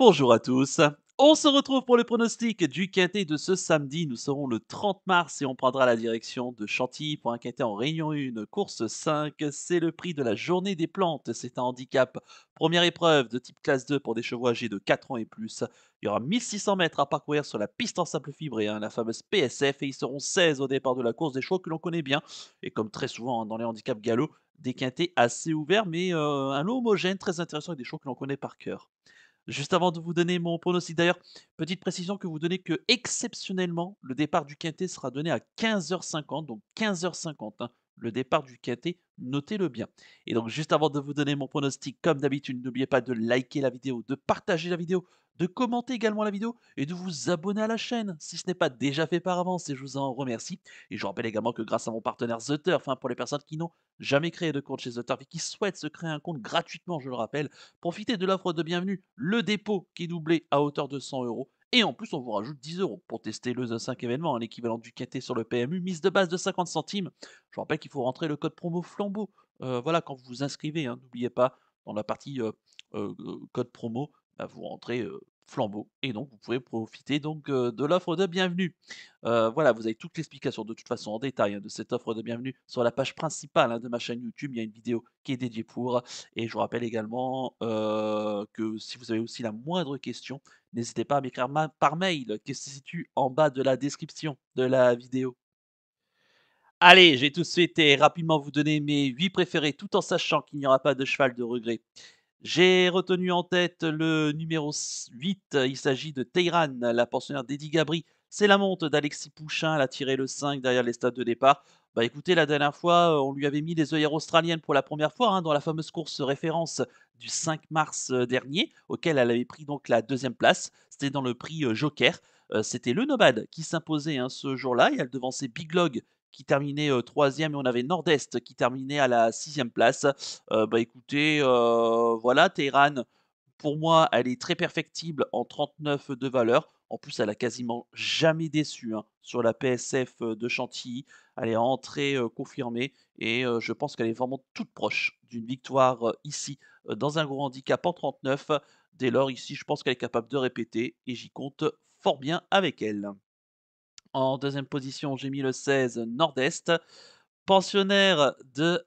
bonjour à tous. On se retrouve pour le pronostic du quintet de ce samedi. Nous serons le 30 mars et on prendra la direction de Chantilly pour un quintet en Réunion 1, course 5. C'est le prix de la journée des plantes. C'est un handicap. Première épreuve de type classe 2 pour des chevaux âgés de 4 ans et plus. Il y aura 1600 mètres à parcourir sur la piste en simple fibré, hein, la fameuse PSF. Et ils seront 16 au départ de la course des chevaux que l'on connaît bien. Et comme très souvent hein, dans les handicaps galop, des quintets assez ouverts mais euh, un lot homogène très intéressant avec des chevaux que l'on connaît par cœur. Juste avant de vous donner mon pronostic, d'ailleurs, petite précision que vous donnez que exceptionnellement, le départ du Quintet sera donné à 15h50, donc 15h50 le départ du KT, notez-le bien. Et donc juste avant de vous donner mon pronostic, comme d'habitude, n'oubliez pas de liker la vidéo, de partager la vidéo, de commenter également la vidéo et de vous abonner à la chaîne si ce n'est pas déjà fait par avance et je vous en remercie. Et je rappelle également que grâce à mon partenaire The Turf, hein, pour les personnes qui n'ont jamais créé de compte chez The Turf et qui souhaitent se créer un compte gratuitement, je le rappelle, profitez de l'offre de bienvenue, le dépôt qui est doublé à hauteur de 100 euros et en plus, on vous rajoute 10 euros pour tester le The 5 événement, hein, l'équivalent du KT sur le PMU, mise de base de 50 centimes. Je rappelle qu'il faut rentrer le code promo flambeau. Euh, voilà, quand vous vous inscrivez, hein, n'oubliez pas, dans la partie euh, euh, code promo, bah, vous rentrez flambeau. Et donc, vous pouvez profiter donc de l'offre de bienvenue. voilà, vous avez toute l'explication de toute façon en détail hein, de cette offre de bienvenue sur la page principale de ma chaîne YouTube. Il y a une vidéo qui est dédiée pour. Et je vous rappelle également que si vous avez aussi la moindre question, n'hésitez pas à m'écrire par mail euh, qui se situe en bas de la description de la vidéo. Allez, j'ai tout souhaité rapidement vous donner mes 8 préférés tout en sachant qu'il n'y aura pas de cheval de regret. J'ai retenu en tête le numéro 8, il s'agit de Teyran la pensionnaire d'Eddie Gabri. C'est la monte d'Alexis Pouchin, elle a tiré le 5 derrière les stades de départ. Bah écoutez, la dernière fois, euh, on lui avait mis les œillères australiennes pour la première fois hein, dans la fameuse course référence du 5 mars euh, dernier, auquel elle avait pris donc la deuxième place. C'était dans le prix euh, Joker. C'était le Nomad qui s'imposait hein, ce jour-là et elle devançait Big Log qui terminait troisième et on avait Nord-Est qui terminait à la sixième place. bah écoutez, voilà, Tehran, pour moi, elle est très perfectible en 39 de valeur. En plus, elle a quasiment jamais déçu hein, sur la PSF de Chantilly. Elle est entrée confirmée et je pense qu'elle est vraiment toute proche d'une victoire ici dans un gros handicap en 39. Dès lors, ici, je pense qu'elle est capable de répéter et j'y compte fort bien avec elle. En deuxième position, j'ai mis le 16 Nord-Est. Pensionnaire de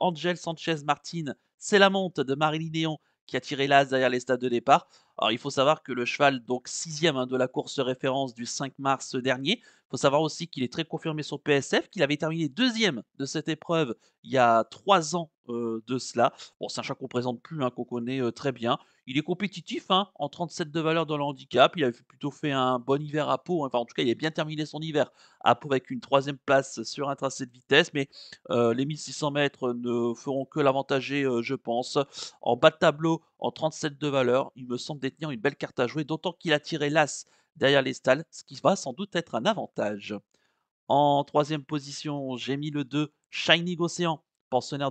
Angel euh, Sanchez Martin, c'est la monte de Marilyn Néon qui a tiré l'as derrière les stades de départ. Alors il faut savoir que le cheval, donc sixième hein, de la course référence du 5 mars dernier, il faut savoir aussi qu'il est très confirmé sur PSF, qu'il avait terminé deuxième de cette épreuve il y a trois ans euh, de cela. Bon, c'est un chat qu'on présente plus, hein, qu'on connaît euh, très bien. Il est compétitif hein, en 37 de valeur dans le handicap. Il avait plutôt fait un bon hiver à Pau. Hein. Enfin, en tout cas, il a bien terminé son hiver à Pau avec une troisième place sur un tracé de vitesse. Mais euh, les 1600 mètres ne feront que l'avantager, euh, je pense. En bas de tableau, en 37 de valeur, il me semble détenir une belle carte à jouer, d'autant qu'il a tiré l'as derrière les stalles, ce qui va sans doute être un avantage. En troisième position, j'ai mis le 2 Shining Ocean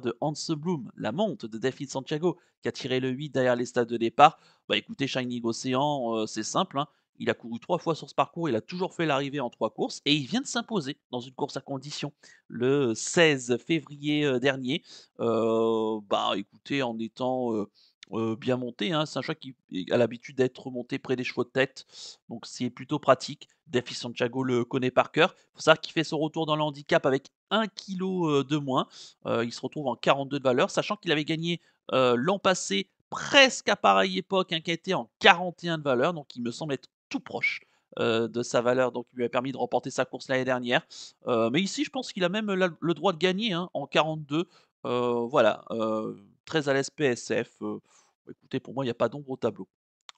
de Hans Bloom, la monte de David Santiago, qui a tiré le 8 derrière les stades de départ, bah écoutez, Shining Ocean, euh, c'est simple, hein. il a couru trois fois sur ce parcours, il a toujours fait l'arrivée en trois courses et il vient de s'imposer dans une course à condition le 16 février euh, dernier. Euh, bah écoutez, en étant euh, bien monté. Hein. C'est un choix qui a l'habitude d'être monté près des chevaux de tête, donc c'est plutôt pratique. Defi Santiago le connaît par cœur. Il faut savoir qu'il fait son retour dans le handicap avec 1 kg euh, de moins. Euh, il se retrouve en 42 de valeur, sachant qu'il avait gagné l'an passé, presque à pareille époque, hein, un hein, en 41 de valeur, donc il me semble être tout proche de sa valeur, donc il lui a permis de remporter sa course l'année dernière. mais ici, je pense qu'il a même le droit de gagner hein, en 42. voilà, très à l'aise PSF. Écoutez, pour moi, il n'y a pas d'ombre au tableau.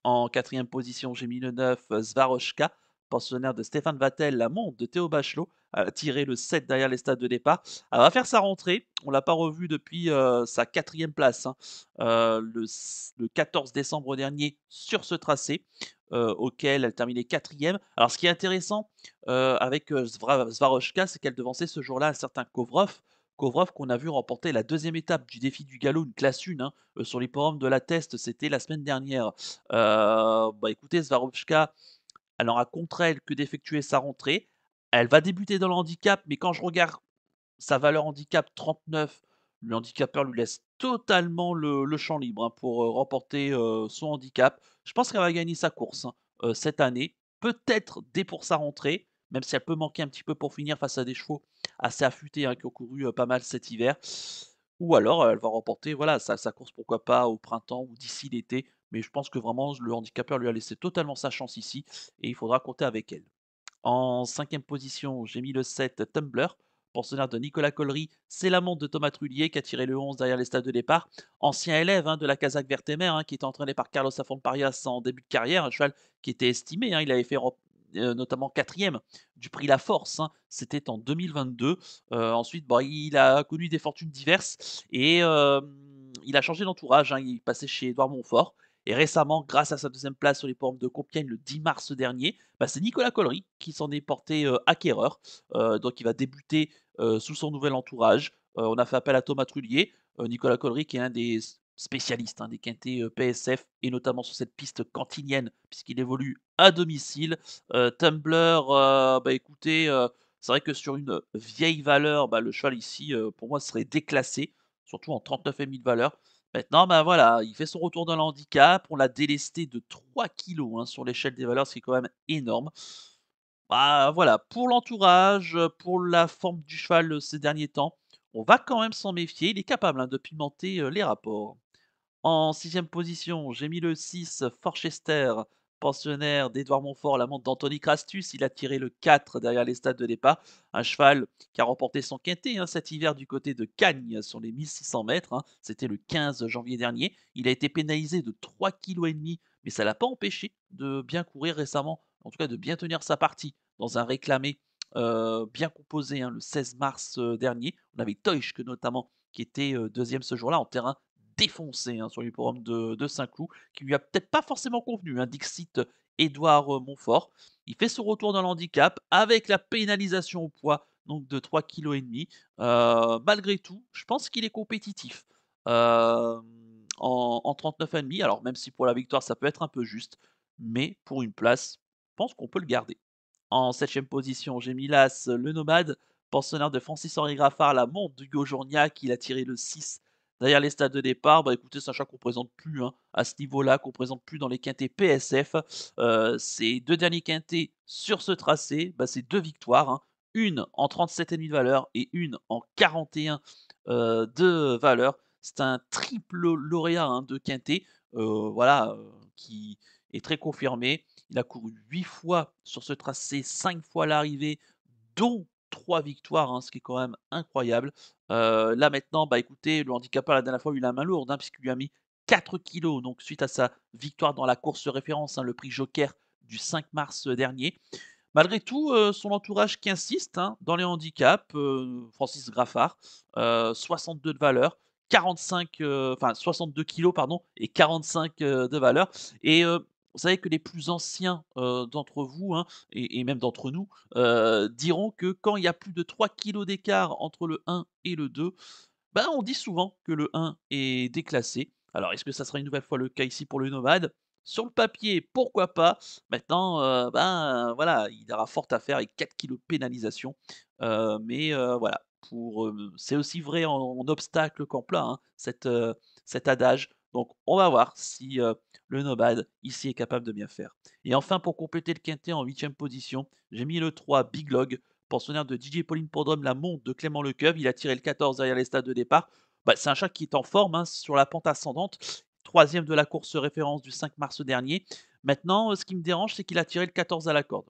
En quatrième position, j'ai mis le 9, euh, Zvaroshka, pensionnaire de Stéphane Vattel, la montre de Théo Bachelot, a tiré le 7 derrière les stades de départ. Elle va faire sa rentrée. On l'a pas revue depuis euh, sa quatrième place, hein. euh, le, 14 décembre dernier, sur ce tracé, auquel elle terminait quatrième. Alors, ce qui est intéressant avec Zvaroshka, c'est qu'elle devançait ce jour-là un certain Kovrov, Kovrov qu'on a vu remporter la deuxième étape du défi du galop, une classe hein, 1, euh, sur forums de la test, c'était la semaine dernière. Euh, bah écoutez, Svarovska, elle à contre elle que d'effectuer sa rentrée. Elle va débuter dans le handicap, mais quand je regarde sa valeur handicap 39, le handicapeur lui laisse totalement le, champ libre hein, pour euh, remporter son handicap. Je pense qu'elle va gagner sa course hein, cette année, peut-être dès pour sa rentrée, même si elle peut manquer un petit peu pour finir face à des chevaux assez affûtée, hein, qui a couru pas mal cet hiver. Ou alors elle va remporter voilà, sa, course, pourquoi pas, au printemps ou d'ici l'été. Mais je pense que vraiment le handicapeur lui a laissé totalement sa chance ici et il faudra compter avec elle. En cinquième position, j'ai mis le 7 Tumblr pensionnaire de Nicolas Collery, c'est la montre de Thomas Trullier qui a tiré le 11 derrière les stades de départ. Ancien élève hein, de la Kazakh Vertemer, hein, qui était entraîné par Carlos Afonparias en début de carrière, un cheval qui était estimé. il avait fait euh, notamment quatrième du prix La Force. Hein. C'était en 2022. Euh, ensuite, bah, il a connu des fortunes diverses et euh, il a changé d'entourage. Hein. Il est passé chez Edouard Montfort. Et récemment, grâce à sa deuxième place sur les formes de Compiègne le 10 mars dernier, bah, c'est Nicolas Collery qui s'en est porté acquéreur. donc il va débuter sous son nouvel entourage. on a fait appel à Thomas Trullier. Nicolas Collery qui est un des spécialiste hein, des quintés euh, PSF et notamment sur cette piste cantinienne puisqu'il évolue à domicile. Euh, Tumblr, euh, bah écoutez, c'est vrai que sur une vieille valeur, bah, le cheval ici, pour moi, serait déclassé, surtout en 39 000 valeur. Maintenant, bah voilà, il fait son retour dans handicap. On l'a délesté de 3 kilos hein, sur l'échelle des valeurs, ce qui est quand même énorme. Bah voilà, pour l'entourage, pour la forme du cheval ces derniers temps, on va quand même s'en méfier. Il est capable hein, de pimenter les rapports. En sixième position, j'ai mis le 6 Forchester, pensionnaire d'Edouard Montfort, la montre d'Anthony Crastus. Il a tiré le 4 derrière les stades de départ. Un cheval qui a remporté son quintet hein, cet hiver du côté de Cagnes sur les 1600 mètres. Hein. C'était le 15 janvier dernier. Il a été pénalisé de 3,5 kg, mais ça ne l'a pas empêché de bien courir récemment, en tout cas de bien tenir sa partie dans un réclamé euh, bien composé hein, le 16 mars euh, dernier. On avait Teuschke notamment qui était euh, deuxième ce jour-là en terrain défoncé hein, sur le de, de Saint-Cloud, qui lui a peut-être pas forcément convenu. Hein, Dixit Édouard euh, Montfort. Il fait son retour dans l'handicap avec la pénalisation au poids donc de 3,5 kg. Euh, malgré tout, je pense qu'il est compétitif euh, en, en 39,5. Alors même si pour la victoire ça peut être un peu juste, mais pour une place, je pense qu'on peut le garder. En 7 position, j'ai mis le nomade, pensionnaire de Francis-Henri Graffard, la montre d'Hugo Journiac, qui a tiré le 6 Derrière les stades de départ, bah écoutez, sachant qu'on ne présente plus hein, à ce niveau-là, qu'on ne présente plus dans les quintés PSF, euh, ces deux derniers quintés sur ce tracé, bah, c'est deux victoires. Hein. une en 37,5 de valeur et une en 41 euh, de valeur. C'est un triple lauréat hein, de quintet, euh, voilà, qui est très confirmé. Il a couru 8 fois sur ce tracé, 5 fois l'arrivée, dont trois victoires, hein, ce qui est quand même incroyable. Euh, là maintenant, bah écoutez, le à la dernière fois a eu la main lourde, hein, puisqu'il lui a mis 4 kilos, donc suite à sa victoire dans la course référence, hein, le prix Joker du 5 mars euh, dernier. Malgré tout, euh, son entourage qui insiste dans les handicaps, Francis Graffard, 62 de valeur, 45, enfin 62 kilos pardon, et 45 de valeur. Et vous savez que les plus anciens d'entre vous, hein, et, même d'entre nous, diront que quand il y a plus de 3 kg d'écart entre le 1 et le 2, ben bah, on dit souvent que le 1 est déclassé. Alors est-ce que ça sera une nouvelle fois le cas ici pour le nomade sur le papier, pourquoi pas. Maintenant, ben voilà, il aura fort à faire avec 4 kg de pénalisation. mais voilà, pour, c'est aussi vrai en, obstacle qu'en plat, hein, cette, cet adage. Donc on va voir si le Nomad ici est capable de bien faire. Et enfin, pour compléter le quintet en 8 position, j'ai mis le 3 Big Log, pensionnaire de DJ Pauline Pondrum, la monte de Clément Lecoeuvre. Il a tiré le 14 derrière les stades de départ. Bah, c'est un chat qui est en forme hein, sur la pente ascendante. Troisième de la course référence du 5 mars dernier. Maintenant, ce qui me dérange, c'est qu'il a tiré le 14 à la corde.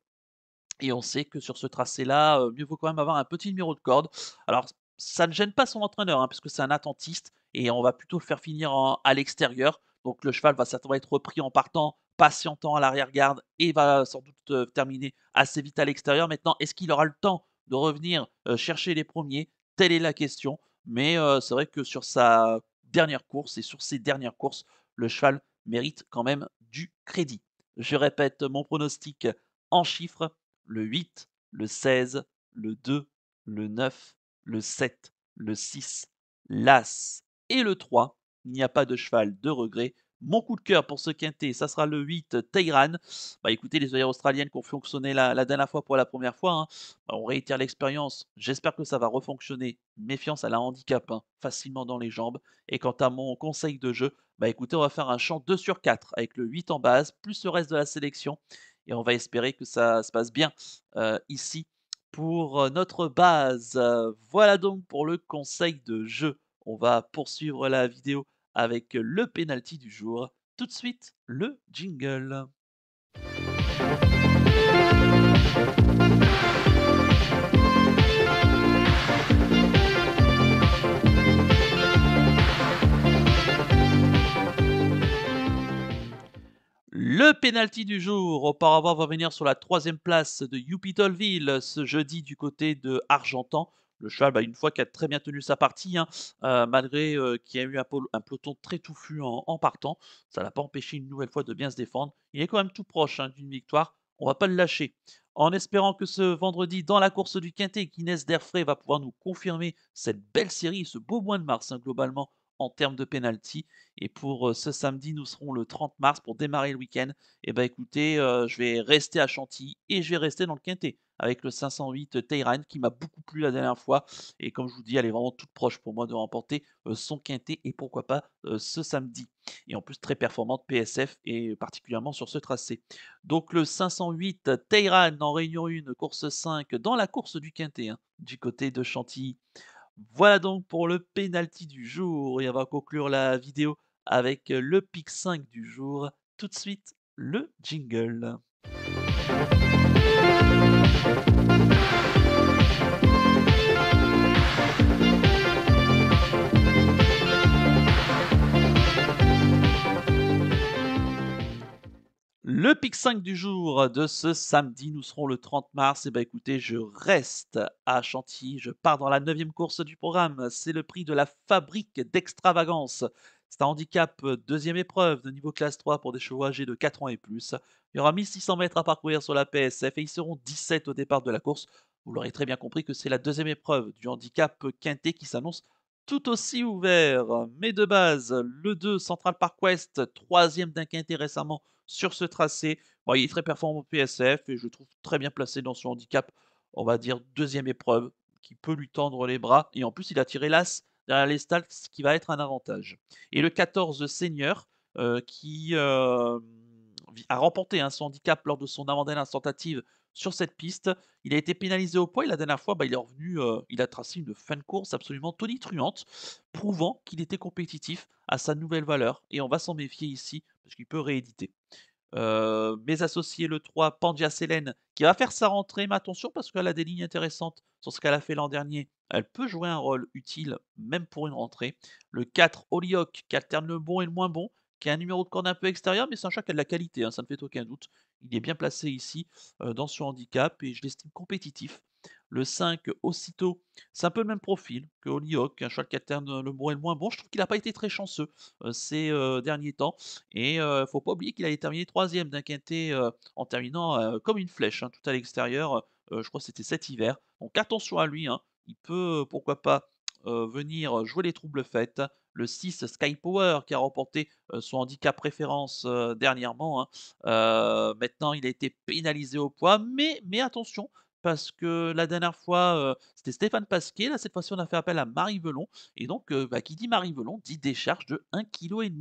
Et on sait que sur ce tracé-là, euh, mieux vaut quand même avoir un petit numéro de corde. Alors, ça ne gêne pas son entraîneur, hein, puisque c'est un attentiste, et on va plutôt le faire finir à l'extérieur. Donc le cheval va certainement être repris en partant, patientant à l'arrière-garde et va sans doute euh, terminer assez vite à l'extérieur. Maintenant, est-ce qu'il aura le temps de revenir euh, chercher les premiers Telle est la question. Mais euh, c'est vrai que sur sa dernière course et sur ses dernières courses, le cheval mérite quand même du crédit. Je répète mon pronostic en chiffres, le 8, le 16, le 2, le 9, le 7, le 6, l'As et le 3 il n'y a pas de cheval de regret. Mon coup de cœur pour ce quintet, ça sera le 8 Tehran. Bah écoutez, les oeillères australiennes qui ont fonctionné la, dernière fois pour la première fois, hein, bah, on réitère l'expérience. J'espère que ça va refonctionner. Méfiance à la handicap, hein, facilement dans les jambes. Et quant à mon conseil de jeu, bah écoutez, on va faire un champ 2 sur 4 avec le 8 en base, plus le reste de la sélection. Et on va espérer que ça se passe bien euh, ici pour euh, notre base. Voilà donc pour le conseil de jeu. On va poursuivre la vidéo avec le penalty du jour. Tout de suite, le jingle. Le pénalty du jour. Auparavant, va venir sur la troisième place de Yupitalville ce jeudi du côté de Argentan. Le cheval, bah, une fois qu'il a très bien tenu sa partie, hein, euh, malgré qu'il y a eu un, un, peloton très touffu en, partant, ça l'a pas empêché une nouvelle fois de bien se défendre. Il est quand même tout proche hein, d'une victoire. On va pas le lâcher. En espérant que ce vendredi, dans la course du Quintet, Guinness Derfray va pouvoir nous confirmer cette belle série, ce beau mois de mars, hein, globalement, en termes de pénalty Et pour euh, ce samedi, nous serons le 30 mars pour démarrer le week-end. Et eh bah ben, écoutez, euh, je vais rester à Chantilly et je vais rester dans le Quintet avec le 508 Teyran qui m'a beaucoup plu la dernière fois. Et comme je vous dis, elle est vraiment toute proche pour moi de remporter euh, son Quintet et pourquoi pas ce samedi. Et en plus très performante PSF et particulièrement sur ce tracé. Donc le 508 Teyran en réunion 1, course 5 dans la course du Quintet hein, du côté de Chantilly. Voilà donc pour le penalty du jour et on va conclure la vidéo avec euh, le pic 5 du jour. Tout de suite, le jingle. Le pic 5 du jour de ce samedi, nous serons le 30 mars. Et eh bah ben, écoutez, je reste à Chantilly. Je pars dans la 9 course du programme. C'est le prix de la fabrique d'extravagance. C'est un handicap euh, deuxième épreuve de niveau classe 3 pour des chevaux âgés de 4 ans et plus. Il y aura 1600 mètres à parcourir sur la PSF et ils seront 17 au départ de la course. Vous l'aurez très bien compris que c'est la deuxième épreuve du handicap quintet qui s'annonce tout aussi ouvert. Mais de base, le 2 Central Park West, troisième d'un quintet récemment sur ce tracé. il est très performant au PSF et je trouve très bien placé dans son handicap, on va dire deuxième épreuve, qui peut lui tendre les bras. Et en plus, il a tiré l'as derrière les Stalks, ce qui va être un avantage. Et le 14 Seigneur, qui euh, a remporté un hein, son handicap lors de son avant-dernière tentative sur cette piste. Il a été pénalisé au poids et la dernière fois, bah, il est revenu, euh, il a tracé une fin de course absolument tonitruante, prouvant qu'il était compétitif à sa nouvelle valeur. Et on va s'en méfier ici, parce qu'il peut rééditer. Euh, mes associés, le 3, Pandia Selen, qui va faire sa rentrée, mais attention parce qu'elle a des lignes intéressantes sur ce qu'elle a fait l'an dernier. Elle peut jouer un rôle utile, même pour une rentrée. Le 4, Oliok, qui alterne le bon et le moins bon, qui a un numéro de corde un peu extérieur, mais c'est un chat qui a de la qualité, hein, ça ne fait aucun doute. Il est bien placé ici dans ce handicap et je l'estime compétitif. Le 5, aussitôt, c'est un peu le même profil que Oli un cheval qui le le moins bon. Je trouve qu'il n'a pas été très chanceux ces derniers temps. Et ne faut pas oublier qu'il a terminé troisième d'un quintet en terminant comme une flèche, hein, tout à l'extérieur. je crois que c'était cet hiver. Donc attention à lui, hein, il peut, pourquoi pas, venir jouer les troubles faites le 6 Sky Power qui a remporté son handicap préférence dernièrement. Hein. maintenant, il a été pénalisé au poids, mais, mais attention, parce que la dernière fois, c'était Stéphane Pasquet. Là, cette fois-ci, on a fait appel à Marie Velon. Et donc, bah, qui dit Marie Velon dit décharge de 1,5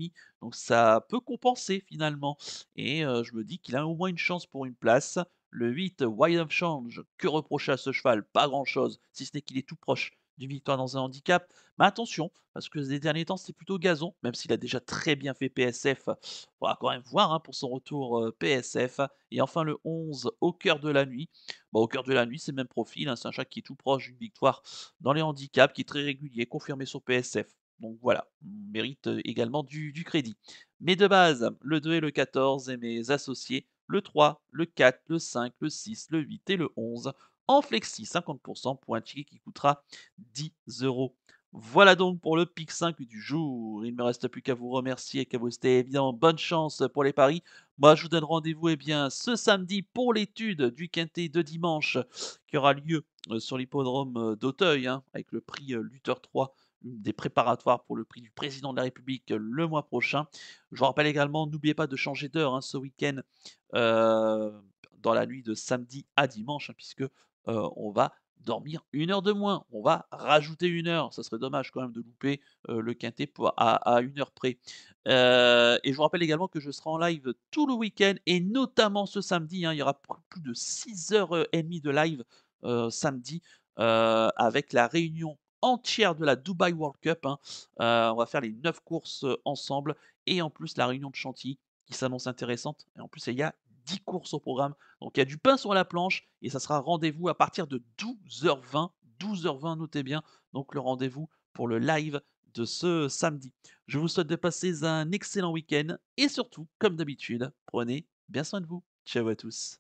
kg. Donc, ça peut compenser finalement. Et je me dis qu'il a au moins une chance pour une place. Le 8, Wild of Change, que reprocher à ce cheval Pas grand-chose, si ce n'est qu'il est tout proche du victoire dans un handicap. Mais attention, parce que ces derniers temps, c'est plutôt Gazon, même s'il a déjà très bien fait PSF. On va quand même voir hein, pour son retour euh, PSF. Et enfin, le 11, au cœur de la nuit. Bon, bah, au cœur de la nuit, c'est le même profil. Hein. c'est un chat qui est tout proche d'une victoire dans les handicaps, qui est très régulier, confirmé sur PSF. Donc voilà, on mérite euh, également du, du crédit. Mais de base, le 2 et le 14 et mes associés, le 3, le 4, le 5, le 6, le 8 et le 11 en flexi, 50% pour un ticket qui coûtera 10 euros. Voilà donc pour le PIC 5 du jour. Il ne me reste plus qu'à vous remercier et qu'à vous souhaiter évidemment bonne chance pour les paris. Moi, je vous donne rendez-vous eh bien, ce samedi pour l'étude du Quintet de dimanche qui aura lieu euh, sur l'hippodrome euh, d'Auteuil hein, avec le prix euh, Luther 3 des préparatoires pour le prix du président de la République le mois prochain. Je vous rappelle également, n'oubliez pas de changer d'heure hein, ce week-end dans la nuit de samedi à dimanche, hein, puisque on va dormir une heure de moins. On va rajouter une heure. Ça serait dommage quand même de louper le quintet à, une heure près. et je vous rappelle également que je serai en live tout le week-end et notamment ce samedi. Hein. il y aura plus de 6h30 de live samedi avec la réunion entière de la Dubai World Cup. Hein. on va faire les 9 courses ensemble et en plus la réunion de chantilly qui s'annonce intéressante. Et en plus, il y a 10 courses au programme. Donc il y a du pain sur la planche et ça sera rendez-vous à partir de 12h20. 12h20, notez bien, donc le rendez-vous pour le live de ce samedi. Je vous souhaite de passer un excellent week-end et surtout, comme d'habitude, prenez bien soin de vous. Ciao à tous.